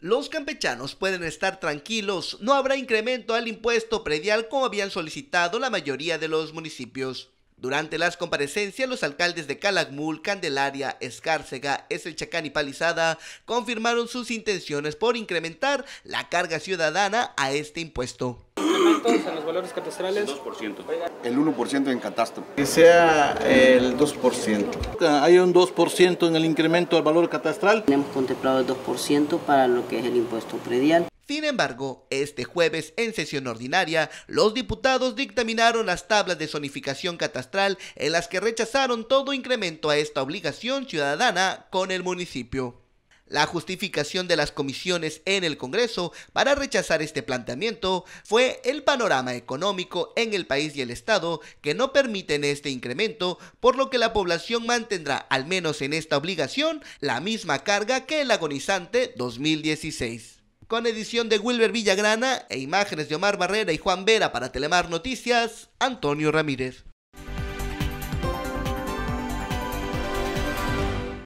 Los campechanos pueden estar tranquilos, no habrá incremento al impuesto predial como habían solicitado la mayoría de los municipios. Durante las comparecencias, los alcaldes de Calakmul, Candelaria, Escárcega, Eselchacán y Palizada confirmaron sus intenciones por incrementar la carga ciudadana a este impuesto en los valores catastrales? 2%. El 1% en catastro. Que sea el 2%. Hay un 2% en el incremento del valor catastral. Tenemos contemplado el 2% para lo que es el impuesto predial. Sin embargo, este jueves en sesión ordinaria, los diputados dictaminaron las tablas de zonificación catastral en las que rechazaron todo incremento a esta obligación ciudadana con el municipio. La justificación de las comisiones en el Congreso para rechazar este planteamiento fue el panorama económico en el país y el Estado que no permiten este incremento, por lo que la población mantendrá, al menos en esta obligación, la misma carga que el agonizante 2016 con edición de Wilber Villagrana e imágenes de Omar Barrera y Juan Vera para Telemar Noticias, Antonio Ramírez.